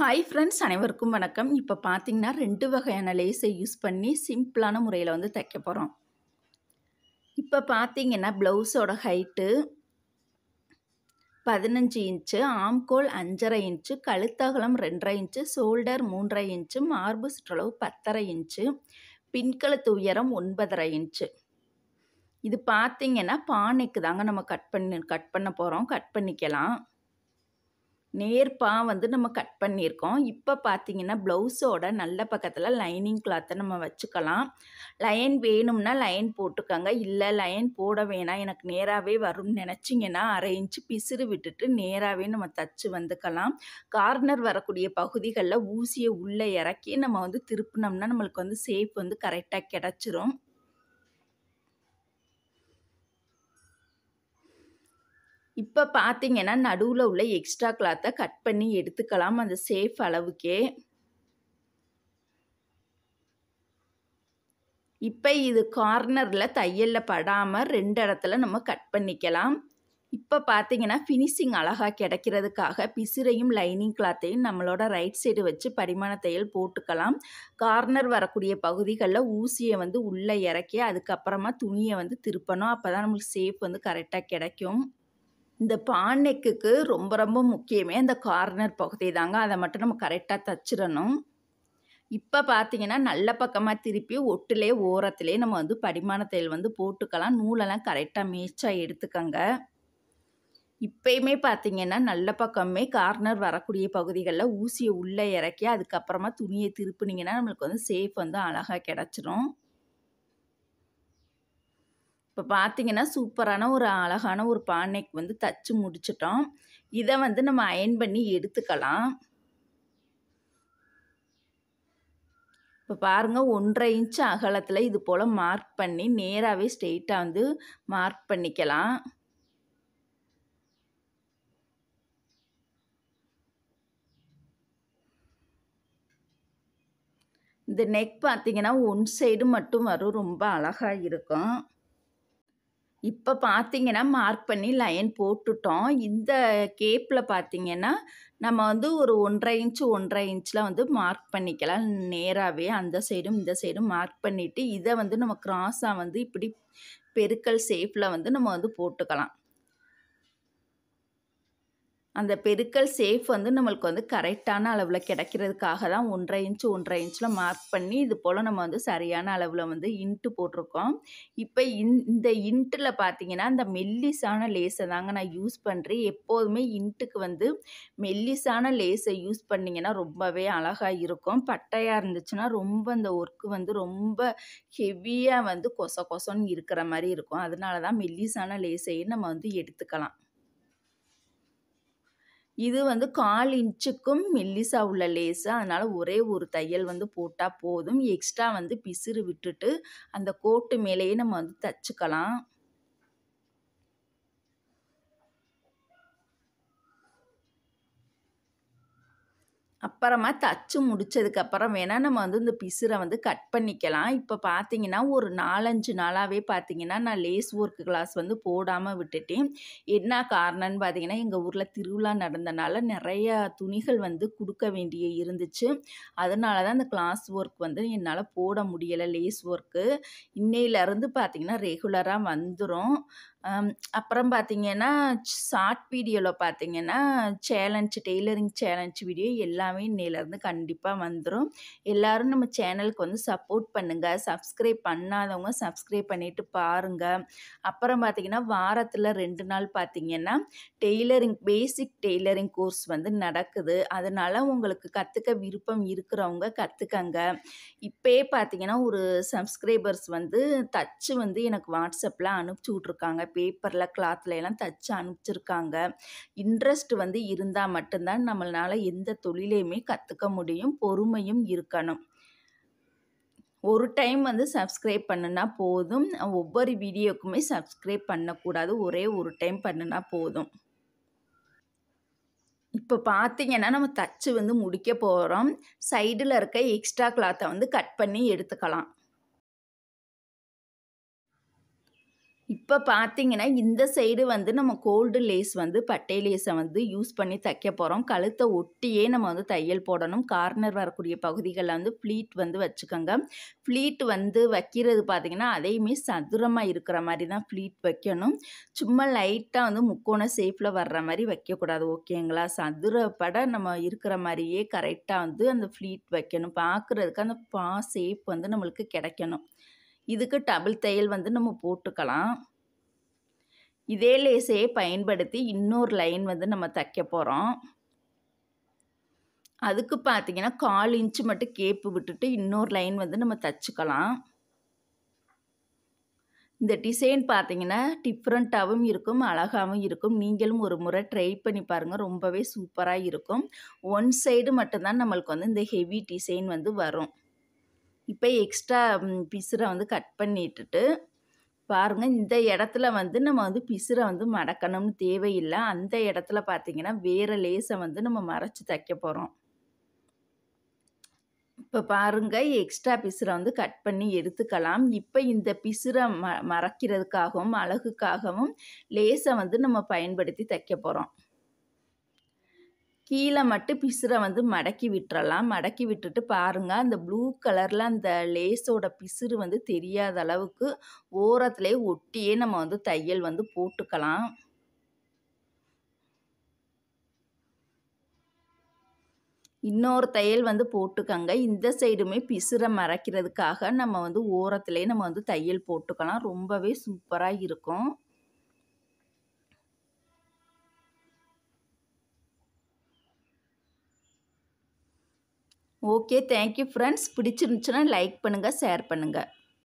hi friends அனைவருக்கும் வணக்கம் இப்போ பார்த்தீங்கன்னா ரெண்டு வகையான லேஸை யூஸ் பண்ணி சிம்பிளான முறையில் வந்து தைக்க போகிறோம் இப்போ பார்த்தீங்கன்னா ப்ளவுஸோட ஹைட்டு பதினஞ்சு இன்ச்சு ஆம்கோல் அஞ்சரை இன்ச்சு கழுத்தகலம் ரெண்டரை இன்ச்சு ஷோல்டர் மூன்றரை இன்ச்சு மார்பு சுற்றளவு பத்தரை இன்ச்சு பின்கழுத்து உயரம் ஒன்பதரை இன்ச்சு இது பார்த்தீங்கன்னா பானைக்கு தாங்க நம்ம கட் பண்ணி கட் பண்ண போகிறோம் கட் பண்ணிக்கலாம் நேர்ப்பாக வந்து நம்ம கட் பண்ணியிருக்கோம் இப்போ பார்த்தீங்கன்னா ப்ளவுஸோட நல்ல பக்கத்தில் லைனிங் கிளாத்தை நம்ம வச்சுக்கலாம் லைன் வேணும்னா லைன் போட்டுக்கோங்க இல்லை லைன் போட வேணாம் எனக்கு நேராகவே வரும்னு நினச்சிங்கன்னா அரை இன்ச்சு பிசிறு விட்டுட்டு நேராகவே நம்ம தச்சு வந்துக்கலாம் கார்னர் வரக்கூடிய பகுதிகளில் ஊசியை உள்ளே இறக்கி நம்ம வந்து திருப்பினோம்னா நம்மளுக்கு வந்து சேஃப் வந்து கரெக்டாக கிடச்சிரும் இப்போ பார்த்தீங்கன்னா நடுவில் உள்ள எக்ஸ்ட்ரா கிளாத்தை கட் பண்ணி எடுத்துக்கலாம் அந்த சேஃப் அளவுக்கே இப்போ இது கார்னரில் தையலில் படாமல் ரெண்டு இடத்துல நம்ம கட் பண்ணிக்கலாம் இப்போ பார்த்தீங்கன்னா ஃபினிஷிங் அழகாக கிடைக்கிறதுக்காக பிசிறையும் லைனிங் கிளாத்தையும் நம்மளோட ரைட் சைடு வச்சு பரிமாண தையல் போட்டுக்கலாம் கார்னர் வரக்கூடிய பகுதிகளில் ஊசியை வந்து உள்ளே இறக்கி அதுக்கப்புறமா துணியை வந்து திருப்பணும் அப்போ தான் நம்மளுக்கு சேஃப் வந்து கரெக்டாக கிடைக்கும் இந்த பானைக்கு ரொம்ப ரொம்ப முக்கியமே இந்த கார்னர் பகுதி தாங்க அதை மட்டும் நம்ம கரெக்டாக தச்சிடணும் இப்போ பார்த்தீங்கன்னா நல்ல பக்கமாக திருப்பி ஒட்டுலே ஓரத்துலேயே நம்ம வந்து படிமான தையல் வந்து போட்டுக்கலாம் நூலெல்லாம் கரெக்டாக மேய்ச்சா எடுத்துக்கோங்க இப்போயுமே பார்த்தீங்கன்னா நல்ல பக்கமே கார்னர் வரக்கூடிய பகுதிகளில் ஊசியை உள்ளே இறக்கி அதுக்கப்புறமா துணியை திருப்புனீங்கன்னா நம்மளுக்கு வந்து சேஃப் வந்து அழகாக கிடச்சிரும் இப்போ பார்த்திங்கன்னா சூப்பரான ஒரு அழகான ஒரு பானைக்கு வந்து தச்சு முடிச்சிட்டோம் இதை வந்து நம்ம அயன் பண்ணி எடுத்துக்கலாம் இப்போ பாருங்கள் ஒன்றரை இன்ச்சு அகலத்தில் இது போல் மார்க் பண்ணி நேராகவே ஸ்ட்ரெயிட்டாக வந்து மார்க் பண்ணிக்கலாம் இந்த நெக் பார்த்திங்கன்னா ஒன் சைடு மட்டும் வரும் ரொம்ப அழகாக இருக்கும் இப்போ பார்த்தீங்கன்னா மார்க் பண்ணி லைன் போட்டுட்டோம் இந்த கேப்பில் பார்த்தீங்கன்னா நம்ம வந்து ஒரு ஒன்றரை இன்ச்சு ஒன்றரை இன்ச்சில் வந்து மார்க் பண்ணிக்கலாம் நேராகவே அந்த சைடும் இந்த சைடும் மார்க் பண்ணிவிட்டு இதை வந்து நம்ம க்ராஸாக வந்து இப்படி பெருக்கல் ஷேப்பில் வந்து நம்ம வந்து போட்டுக்கலாம் அந்த பெருக்கல் சேஃப் வந்து நம்மளுக்கு வந்து கரெக்டான அளவில் கிடைக்கிறதுக்காக தான் ஒன்றரை இன்ச்சு ஒன்றரை இன்ச்சில் மார்க் பண்ணி இது போல் நம்ம வந்து சரியான அளவில் வந்து இன்ட்டு போட்டிருக்கோம் இப்போ இந்த இன்ட்டில் பார்த்தீங்கன்னா அந்த மெல்லிஸான லேஸை தாங்க நான் யூஸ் பண்ணுறேன் எப்போதுமே இன்ட்டுக்கு வந்து மெல்லிஸான லேஸை யூஸ் பண்ணிங்கன்னா ரொம்பவே அழகாக இருக்கும் பட்டையாக இருந்துச்சுன்னா ரொம்ப அந்த ஒர்க்கு வந்து ரொம்ப ஹெவியாக வந்து கொச கொசன்னு இருக்கிற மாதிரி இருக்கும் அதனால தான் மெல்லிஸான லேஸையும் நம்ம வந்து எடுத்துக்கலாம் இது வந்து கால் இன்ச்சுக்கும் மெல்லிசா உள்ள லேஸு அதனால் ஒரே ஒரு தையல் வந்து போட்டால் போதும் எக்ஸ்ட்ரா வந்து பிசிறு விட்டுட்டு அந்த கோட்டு மேலேயே நம்ம வந்து தச்சுக்கலாம் அப்புறமா தச்சு முடித்ததுக்கப்புறம் வேணால் நம்ம வந்து இந்த பிசுரை வந்து கட் பண்ணிக்கலாம் இப்போ பார்த்தீங்கன்னா ஒரு நாலஞ்சு நாளாகவே பார்த்தீங்கன்னா நான் லேஸ் ஒர்க் கிளாஸ் வந்து போடாமல் விட்டுட்டேன் என்ன காரணம்னு பார்த்தீங்கன்னா எங்கள் ஊரில் திருவிழா நடந்தனால நிறைய துணிகள் வந்து கொடுக்க வேண்டிய இருந்துச்சு அதனால தான் அந்த கிளாஸ் ஒர்க் வந்து என்னால் போட முடியலை லேஸ் ஒர்க்கு இன்னையிலேருந்து பார்த்தீங்கன்னா ரெகுலராக வந்துடும் அப்புறம் பார்த்தீங்கன்னா ஷார்ட் வீடியோவில் பார்த்தீங்கன்னா சேலஞ்ச் டெய்லரிங் சேலஞ்ச் வீடியோ எல்லாம் எல்லாமே இன்னையிலேருந்து கண்டிப்பாக வந்துடும் எல்லோரும் நம்ம சேனலுக்கு வந்து சப்போர்ட் பண்ணுங்கள் சப்ஸ்கிரைப் பண்ணாதவங்க சப்ஸ்கிரைப் பண்ணிவிட்டு பாருங்கள் அப்புறம் பார்த்திங்கன்னா வாரத்தில் ரெண்டு நாள் பார்த்திங்கன்னா டெய்லரிங் பேசிக் டெய்லரிங் கோர்ஸ் வந்து நடக்குது அதனால் உங்களுக்கு கற்றுக்க விருப்பம் இருக்கிறவங்க கற்றுக்கங்க இப்போயே பார்த்திங்கன்னா ஒரு சப்ஸ்கிரைபர்ஸ் வந்து தச்சு வந்து எனக்கு வாட்ஸ்அப்பில் அனுப்பிச்சி விட்ருக்காங்க பேப்பரில் கிளாத்தில் எல்லாம் தச்சு அனுப்பிச்சிருக்காங்க இன்ட்ரெஸ்ட் வந்து இருந்தால் மட்டும்தான் நம்மளால் எந்த தொழிலை எல்லாத்தையுமே கற்றுக்க முடியும் பொறுமையும் இருக்கணும் ஒரு டைம் வந்து சப்ஸ்கிரைப் பண்ணுனா போதும் ஒவ்வொரு வீடியோக்குமே சப்ஸ்கிரைப் பண்ணக்கூடாது ஒரே ஒரு டைம் பண்ணுனா போதும் இப்போ பார்த்தீங்கன்னா நம்ம தச்சு வந்து முடிக்க போகிறோம் சைடில் இருக்க எக்ஸ்ட்ரா கிளாத்தை வந்து கட் பண்ணி எடுத்துக்கலாம் இப்போ பார்த்தீங்கன்னா இந்த சைடு வந்து நம்ம கோல்டு லேஸ் வந்து பட்டை லேஸை வந்து யூஸ் பண்ணி தைக்க போகிறோம் கழுத்தை ஒட்டியே நம்ம வந்து தையல் போடணும் கார்னர் வரக்கூடிய பகுதிகளில் வந்து ஃப்ளீட் வந்து வச்சுக்கோங்க ஃப்ளீட் வந்து வைக்கிறது பார்த்திங்கன்னா அதையுமே சதுரமாக இருக்கிற மாதிரி தான் ஃப்ளீட் வைக்கணும் சும்மா லைட்டாக வந்து முக்கோண ஷேப்பில் வர்ற மாதிரி வைக்கக்கூடாது ஓகேங்களா சதுரப்பட நம்ம இருக்கிற மாதிரியே கரெக்டாக வந்து அந்த ஃப்ளீட் வைக்கணும் பார்க்குறதுக்கு அந்த பா ஷேப் வந்து நம்மளுக்கு கிடைக்கணும் இதுக்கு டபுள் தையல் வந்து நம்ம போட்டுக்கலாம் இதே லேசையை பயன்படுத்தி இன்னொரு லைன் வந்து நம்ம தைக்க போகிறோம் அதுக்கு பார்த்திங்கன்னா கால் இன்ச்சு மட்டும் கேப்பு விட்டுட்டு இன்னொரு லைன் வந்து நம்ம தச்சுக்கலாம் இந்த டிசைன் பார்த்திங்கன்னா டிஃப்ரெண்ட்டாகவும் இருக்கும் அழகாகவும் இருக்கும் நீங்களும் ஒரு முறை ட்ரை பண்ணி பாருங்கள் ரொம்பவே சூப்பராக இருக்கும் ஒன் சைடு மட்டும்தான் நம்மளுக்கு வந்து இந்த ஹெவி டிசைன் வந்து வரும் இப்போ எக்ஸ்ட்ரா பிசுரை வந்து கட் பண்ணிட்டுட்டு பாருங்கள் இந்த இடத்துல வந்து நம்ம வந்து பிசுரை வந்து மடக்கணும்னு தேவையில்லை அந்த இடத்துல பார்த்திங்கன்னா வேறு லேஸை வந்து நம்ம மறைச்சி தைக்க போகிறோம் இப்போ பாருங்கள் எக்ஸ்ட்ரா பிசுரை வந்து கட் பண்ணி எடுத்துக்கலாம் இப்போ இந்த பிசுரை ம மறைக்கிறதுக்காகவும் அழகுக்காகவும் லேஸை வந்து நம்ம பயன்படுத்தி தைக்க போகிறோம் கீழே மட்டும் பிசுரை வந்து மடக்கி விட்டுறலாம் மடக்கி விட்டுட்டு பாருங்கள் அந்த ப்ளூ கலரில் அந்த லேஸோட பிசுறு வந்து தெரியாத அளவுக்கு ஓரத்துலேயே ஒட்டியே நம்ம வந்து தையல் வந்து போட்டுக்கலாம் இன்னொரு தையல் வந்து போட்டுக்கோங்க இந்த சைடுமே பிசுரை மறைக்கிறதுக்காக நம்ம வந்து ஓரத்துலேயே நம்ம வந்து தையல் போட்டுக்கலாம் ரொம்பவே சூப்பராக இருக்கும் ஓகே தேங்க்யூ ஃப்ரெண்ட்ஸ் பிடிச்சிருந்துச்சுன்னா லைக் பண்ணுங்கள் ஷேர் பண்ணுங்கள்